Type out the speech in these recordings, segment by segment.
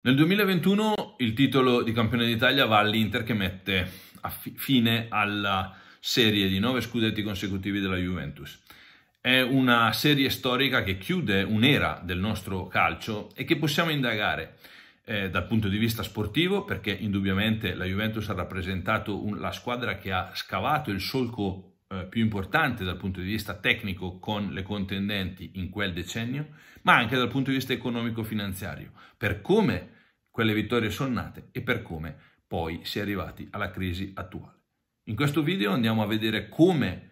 Nel 2021 il titolo di campione d'Italia va all'Inter che mette fine alla serie di nove scudetti consecutivi della Juventus. È una serie storica che chiude un'era del nostro calcio e che possiamo indagare eh, dal punto di vista sportivo perché indubbiamente la Juventus ha rappresentato un, la squadra che ha scavato il solco eh, più importante dal punto di vista tecnico con le contendenti in quel decennio, ma anche dal punto di vista economico-finanziario, per come quelle vittorie sono nate e per come poi si è arrivati alla crisi attuale. In questo video andiamo a vedere come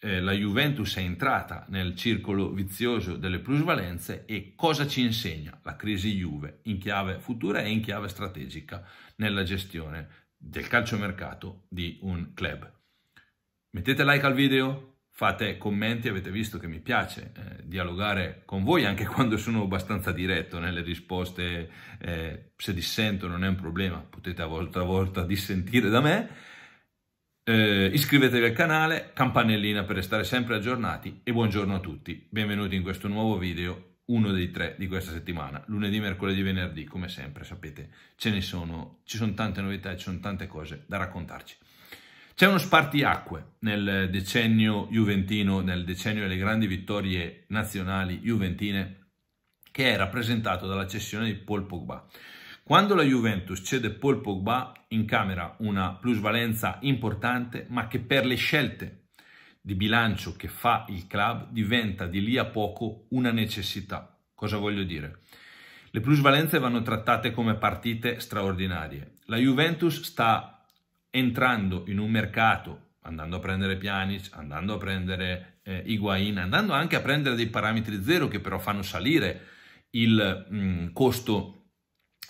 eh, la Juventus è entrata nel circolo vizioso delle plusvalenze e cosa ci insegna la crisi Juve in chiave futura e in chiave strategica nella gestione del calciomercato di un club. Mettete like al video, fate commenti, avete visto che mi piace eh, dialogare con voi anche quando sono abbastanza diretto nelle risposte, eh, se dissento non è un problema, potete a volta a volta dissentire da me. Eh, iscrivetevi al canale, campanellina per restare sempre aggiornati e buongiorno a tutti. Benvenuti in questo nuovo video, uno dei tre di questa settimana. Lunedì, mercoledì, venerdì, come sempre sapete, ce ne sono, ci sono tante novità, e ci sono tante cose da raccontarci. C'è uno spartiacque nel decennio juventino, nel decennio delle grandi vittorie nazionali juventine, che è rappresentato dalla cessione di Paul Pogba. Quando la Juventus cede Paul Pogba, in camera una plusvalenza importante, ma che per le scelte di bilancio che fa il club diventa di lì a poco una necessità. Cosa voglio dire? Le plusvalenze vanno trattate come partite straordinarie. La Juventus sta entrando in un mercato, andando a prendere Pjanic, andando a prendere eh, Higuain, andando anche a prendere dei parametri zero che però fanno salire il mh, mm, costo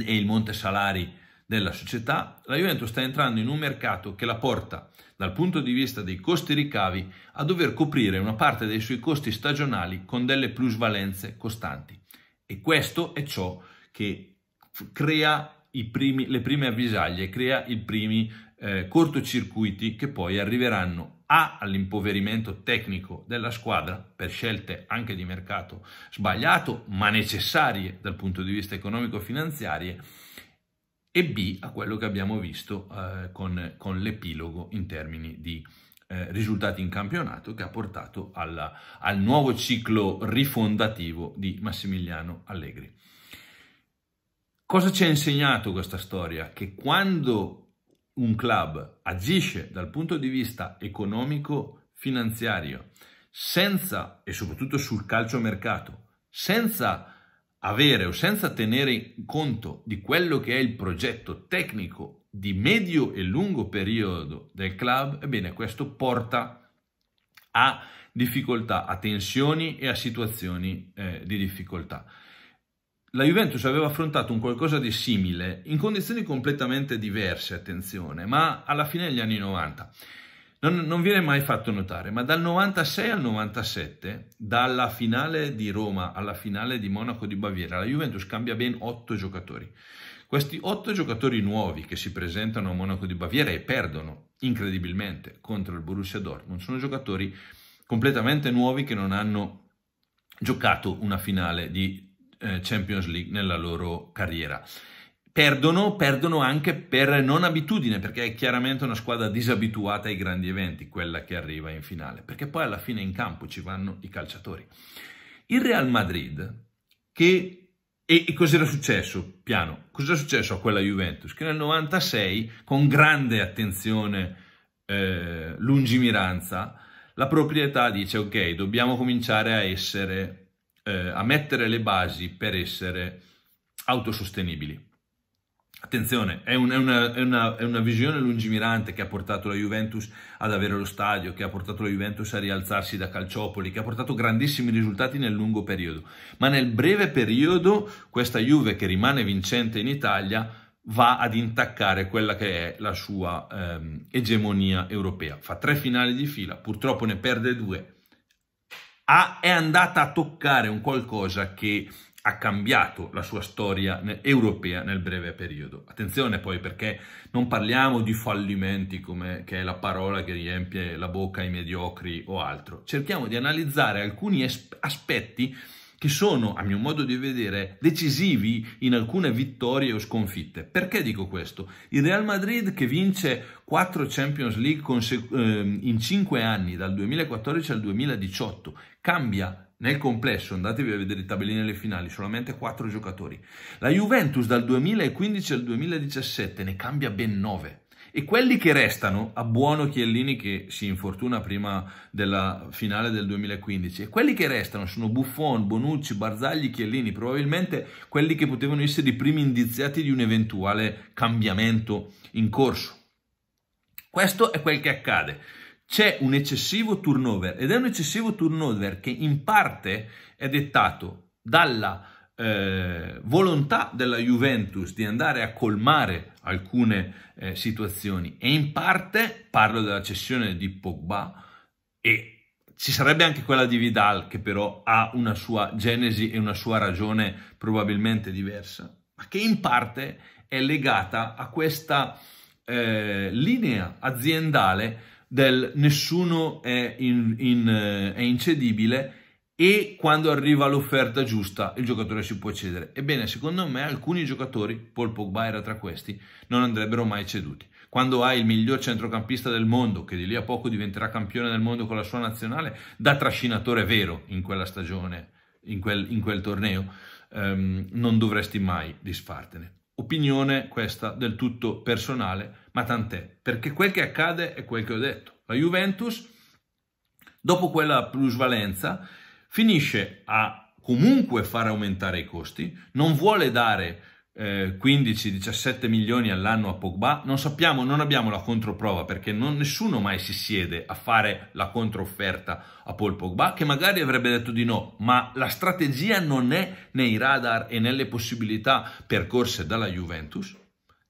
e il monte salari della società, la Juventus sta entrando in un mercato che la porta dal punto di vista dei costi ricavi a dover coprire una parte dei suoi costi stagionali con delle plusvalenze costanti. E questo è ciò che crea primi, le prime avvisaglie, crea i primi eh, cortocircuiti che poi arriveranno a, all'impoverimento tecnico della squadra per scelte anche di mercato sbagliato, ma necessarie dal punto di vista economico-finanziarie, e B a quello che abbiamo visto eh, con, con, l'epilogo in termini di eh, risultati in campionato che ha portato alla, al nuovo ciclo rifondativo di Massimiliano Allegri. Cosa ci ha insegnato questa storia? Che quando un club agisce dal punto di vista economico finanziario senza e soprattutto sul calciomercato senza avere o senza tenere in conto di quello che è il progetto tecnico di medio e lungo periodo del club, ebbene questo porta a difficoltà, a tensioni e a situazioni eh, di difficoltà. La Juventus aveva affrontato un qualcosa di simile, in condizioni completamente diverse, attenzione, ma alla fine degli anni 90. Non, non, viene mai fatto notare, ma dal 96 al 97, dalla finale di Roma alla finale di Monaco di Baviera, la Juventus cambia ben 8 giocatori. Questi 8 giocatori nuovi che si presentano a Monaco di Baviera e perdono incredibilmente contro il Borussia Dortmund sono giocatori completamente nuovi che non hanno giocato una finale di eh, Champions League nella loro carriera. Perdono, perdono anche per non abitudine, perché è chiaramente una squadra disabituata ai grandi eventi, quella che arriva in finale, perché poi alla fine in campo ci vanno i calciatori. Il Real Madrid, che e, e cos'era successo? Piano, cos'era successo a quella Juventus? Che nel 96, con grande attenzione, eh, lungimiranza, la proprietà dice ok, dobbiamo cominciare a essere eh, a mettere le basi per essere autosostenibili. Attenzione, è, un, è, una, è, una, è, una, visione lungimirante che ha portato la Juventus ad avere lo stadio, che ha portato la Juventus a rialzarsi da calciopoli, che ha portato grandissimi risultati nel lungo periodo. Ma nel breve periodo questa Juve che rimane vincente in Italia va ad intaccare quella che è la sua ehm, egemonia europea. Fa tre finali di fila, purtroppo ne perde due, ha, è andata a toccare un qualcosa che ha cambiato la sua storia europea nel breve periodo. Attenzione poi perché non parliamo di fallimenti come che è la parola che riempie la bocca ai mediocri o altro. Cerchiamo di analizzare alcuni aspetti che sono, a mio modo di vedere, decisivi in alcune vittorie o sconfitte. Perché dico questo? Il Real Madrid che vince 4 Champions League ehm, in 5 anni, dal 2014 al 2018, cambia nel complesso, andatevi a vedere i tabellini delle finali, solamente 4 giocatori. La Juventus dal 2015 al 2017 ne cambia ben 9 e quelli che restano, a buono Chiellini che si infortuna prima della finale del 2015, e quelli che restano sono Buffon, Bonucci, Barzagli, Chiellini, probabilmente quelli che potevano essere i primi indiziati di un eventuale cambiamento in corso. Questo è quel che accade. C'è un eccessivo turnover ed è un eccessivo turnover che in parte è dettato dalla eh, volontà della Juventus di andare a colmare alcune eh, situazioni e in parte parlo della cessione di Pogba e ci sarebbe anche quella di Vidal che però ha una sua genesi e una sua ragione probabilmente diversa, ma che in parte è legata a questa eh, linea aziendale del nessuno è, in, in, eh, è incedibile e quando arriva l'offerta giusta il giocatore si può cedere. Ebbene, secondo me alcuni giocatori, Paul Pogba era tra questi, non andrebbero mai ceduti. Quando hai il miglior centrocampista del mondo, che di lì a poco diventerà campione del mondo con la sua nazionale, da trascinatore vero in quella stagione, in quel, in quel torneo, ehm, non dovresti mai disfartene. Opinione questa del tutto personale, ma tant'è, perché quel che accade è quel che ho detto. La Juventus, dopo quella plusvalenza, finisce a comunque far aumentare i costi, non vuole dare 15-17 eh, milioni all'anno a Pogba, non sappiamo, non abbiamo la controprova perché non, nessuno mai si siede a fare la controfferta a Paul Pogba che magari avrebbe detto di no, ma la strategia non è nei radar e nelle possibilità percorse dalla Juventus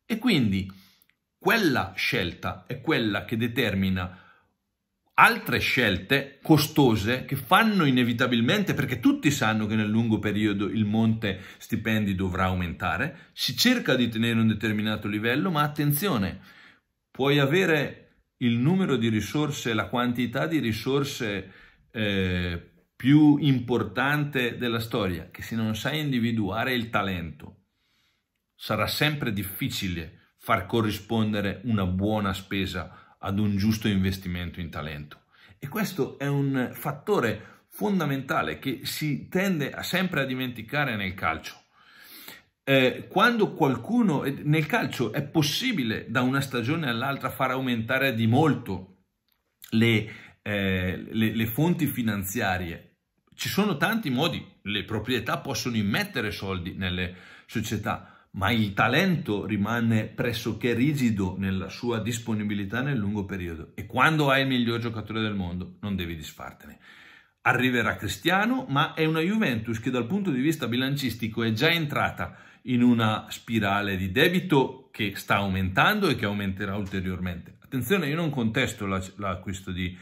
e quindi quella scelta è quella che determina altre scelte costose che fanno inevitabilmente, perché tutti sanno che nel lungo periodo il monte stipendi dovrà aumentare, si cerca di tenere un determinato livello, ma attenzione, puoi avere il numero di risorse, la quantità di risorse eh, più importante della storia, che se non sai individuare il talento, sarà sempre difficile far corrispondere una buona spesa ad un giusto investimento in talento. E questo è un fattore fondamentale che si tende a sempre a dimenticare nel calcio. Eh, quando qualcuno nel calcio è possibile da una stagione all'altra far aumentare di molto le, eh, le, le fonti finanziarie ci sono tanti modi, le proprietà possono immettere soldi nelle società, ma il talento rimane pressoché rigido nella sua disponibilità nel lungo periodo e quando hai il miglior giocatore del mondo non devi disfartene. Arriverà Cristiano, ma è una Juventus che dal punto di vista bilancistico è già entrata in una spirale di debito che sta aumentando e che aumenterà ulteriormente. Attenzione, io non contesto l'acquisto di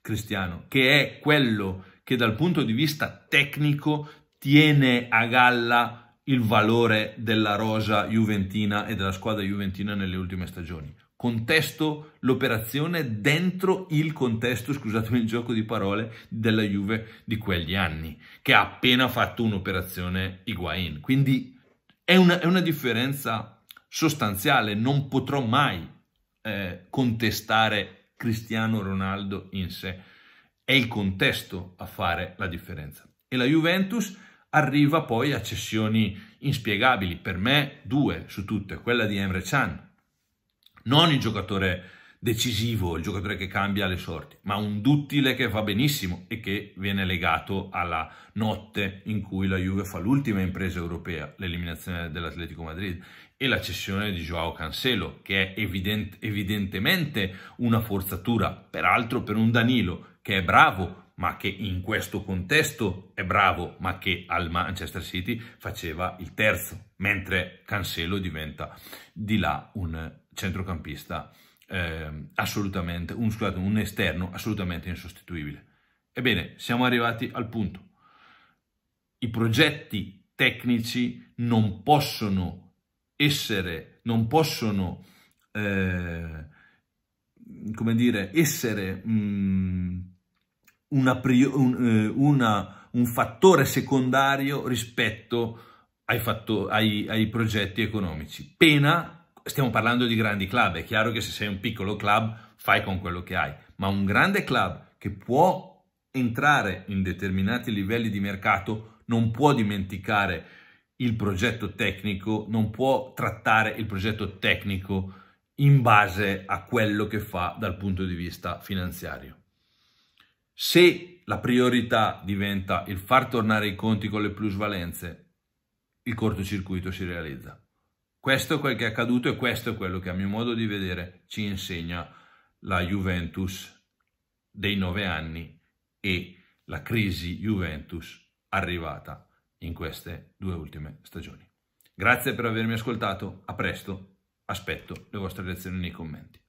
Cristiano, che è quello che dal punto di vista tecnico tiene a galla il valore della rosa juventina e della squadra juventina nelle ultime stagioni. Contesto l'operazione dentro il contesto, scusatemi il gioco di parole, della Juve di quegli anni, che ha appena fatto un'operazione Higuain. Quindi è una, è una, differenza sostanziale, non potrò mai eh, contestare Cristiano Ronaldo in sé. È il contesto a fare la differenza. E la Juventus arriva poi a cessioni inspiegabili, per me due su tutte, quella di Emre Chan. non il giocatore decisivo, il giocatore che cambia le sorti, ma un duttile che va benissimo e che viene legato alla notte in cui la Juve fa l'ultima impresa europea, l'eliminazione dell'Atletico Madrid e la cessione di Joao Cancelo, che è evident evidentemente una forzatura, peraltro per un Danilo che è bravo, ma che in questo contesto è bravo, ma che al Manchester City faceva il terzo, mentre Cancelo diventa di là un centrocampista eh, assolutamente, un, scusate, un esterno assolutamente insostituibile. Ebbene, siamo arrivati al punto. I progetti tecnici non possono essere, non possono, eh, come dire, essere... Mm, una, un, eh, una, un, fattore secondario rispetto ai, fatto, ai, ai progetti economici. Pena, stiamo parlando di grandi club, è chiaro che se sei un piccolo club fai con quello che hai, ma un grande club che può entrare in determinati livelli di mercato non può dimenticare il progetto tecnico, non può trattare il progetto tecnico in base a quello che fa dal punto di vista finanziario. Se la priorità diventa il far tornare i conti con le plusvalenze, il cortocircuito si realizza. Questo è quel che è accaduto e questo è quello che a mio modo di vedere ci insegna la Juventus dei nove anni e la crisi Juventus arrivata in queste due ultime stagioni. Grazie per avermi ascoltato, a presto, aspetto le vostre lezioni nei commenti.